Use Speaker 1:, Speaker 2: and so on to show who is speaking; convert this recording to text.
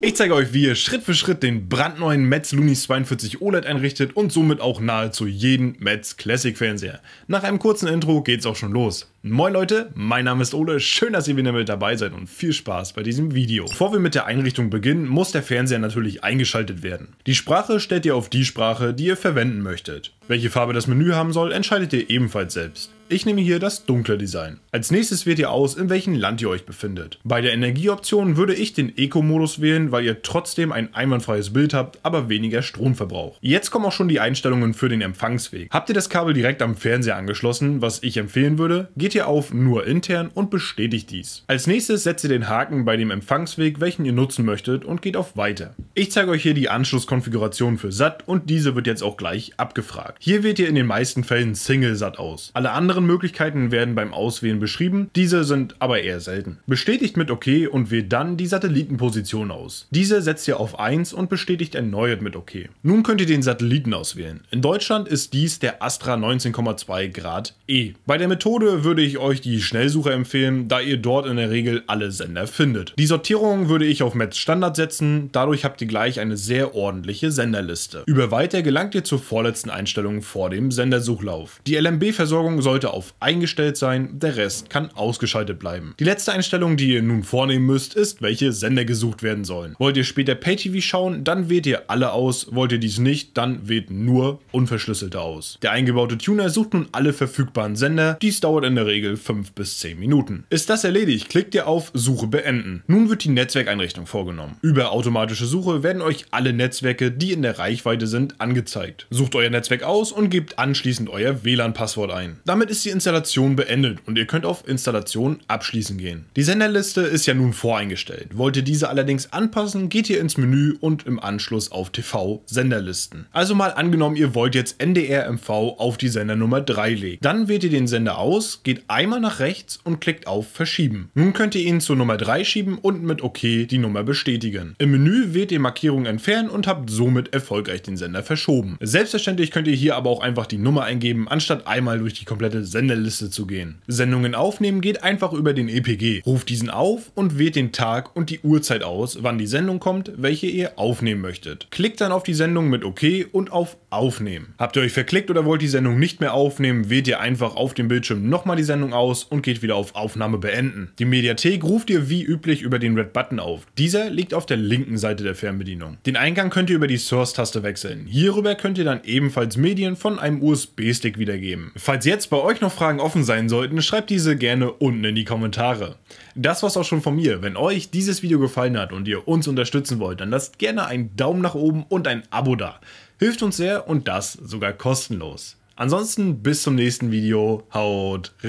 Speaker 1: Ich zeige euch, wie ihr Schritt für Schritt den brandneuen Metz Luni 42 OLED einrichtet und somit auch nahezu jeden Metz Classic Fernseher. Nach einem kurzen Intro geht's auch schon los. Moin Leute, mein Name ist Ole, schön, dass ihr wieder mit dabei seid und viel Spaß bei diesem Video. Bevor wir mit der Einrichtung beginnen, muss der Fernseher natürlich eingeschaltet werden. Die Sprache stellt ihr auf die Sprache, die ihr verwenden möchtet. Welche Farbe das Menü haben soll, entscheidet ihr ebenfalls selbst. Ich nehme hier das dunkle Design. Als nächstes wählt ihr aus, in welchem Land ihr euch befindet. Bei der Energieoption würde ich den Eco-Modus wählen, weil ihr trotzdem ein einwandfreies Bild habt, aber weniger Stromverbrauch. Jetzt kommen auch schon die Einstellungen für den Empfangsweg. Habt ihr das Kabel direkt am Fernseher angeschlossen, was ich empfehlen würde, geht ihr auf Nur intern und bestätigt dies. Als nächstes setzt ihr den Haken bei dem Empfangsweg, welchen ihr nutzen möchtet und geht auf Weiter. Ich zeige euch hier die Anschlusskonfiguration für SAT und diese wird jetzt auch gleich abgefragt. Hier wählt ihr in den meisten Fällen Single SAT aus. Alle anderen anderen Möglichkeiten werden beim Auswählen beschrieben, diese sind aber eher selten. Bestätigt mit OK und wählt dann die Satellitenposition aus. Diese setzt ihr auf 1 und bestätigt erneuert mit OK. Nun könnt ihr den Satelliten auswählen. In Deutschland ist dies der Astra 19,2 Grad E. Bei der Methode würde ich euch die Schnellsuche empfehlen, da ihr dort in der Regel alle Sender findet. Die Sortierung würde ich auf Metz Standard setzen, dadurch habt ihr gleich eine sehr ordentliche Senderliste. Über weiter gelangt ihr zur vorletzten Einstellung vor dem Sendersuchlauf. Die LMB-Versorgung sollte sollte auf eingestellt sein, der Rest kann ausgeschaltet bleiben. Die letzte Einstellung, die ihr nun vornehmen müsst, ist, welche Sender gesucht werden sollen. Wollt ihr später PayTV schauen, dann wählt ihr alle aus, wollt ihr dies nicht, dann wählt nur unverschlüsselte aus. Der eingebaute Tuner sucht nun alle verfügbaren Sender, dies dauert in der Regel 5 bis 10 Minuten. Ist das erledigt, klickt ihr auf Suche beenden. Nun wird die Netzwerkeinrichtung vorgenommen. Über automatische Suche werden euch alle Netzwerke, die in der Reichweite sind, angezeigt. Sucht euer Netzwerk aus und gebt anschließend euer WLAN-Passwort ein. Damit ist ist die Installation beendet und ihr könnt auf Installation abschließen gehen. Die Senderliste ist ja nun voreingestellt. Wollt ihr diese allerdings anpassen, geht ihr ins Menü und im Anschluss auf TV Senderlisten. Also mal angenommen, ihr wollt jetzt NDR MV auf die Sendernummer 3 legen. Dann wählt ihr den Sender aus, geht einmal nach rechts und klickt auf Verschieben. Nun könnt ihr ihn zur Nummer 3 schieben und mit OK die Nummer bestätigen. Im Menü wählt ihr Markierung entfernen und habt somit erfolgreich den Sender verschoben. Selbstverständlich könnt ihr hier aber auch einfach die Nummer eingeben, anstatt einmal durch die komplette Senderliste zu gehen. Sendungen aufnehmen geht einfach über den EPG. Ruft diesen auf und wählt den Tag und die Uhrzeit aus, wann die Sendung kommt, welche ihr aufnehmen möchtet. Klickt dann auf die Sendung mit OK und auf Aufnehmen. Habt ihr euch verklickt oder wollt die Sendung nicht mehr aufnehmen, wählt ihr einfach auf dem Bildschirm nochmal die Sendung aus und geht wieder auf Aufnahme beenden. Die Mediathek ruft ihr wie üblich über den Red Button auf. Dieser liegt auf der linken Seite der Fernbedienung. Den Eingang könnt ihr über die Source-Taste wechseln. Hierüber könnt ihr dann ebenfalls Medien von einem USB-Stick wiedergeben. Falls jetzt bei euch euch noch Fragen offen sein sollten, schreibt diese gerne unten in die Kommentare. Das war's auch schon von mir. Wenn euch dieses Video gefallen hat und ihr uns unterstützen wollt, dann lasst gerne einen Daumen nach oben und ein Abo da. Hilft uns sehr und das sogar kostenlos. Ansonsten bis zum nächsten Video. Haut rein.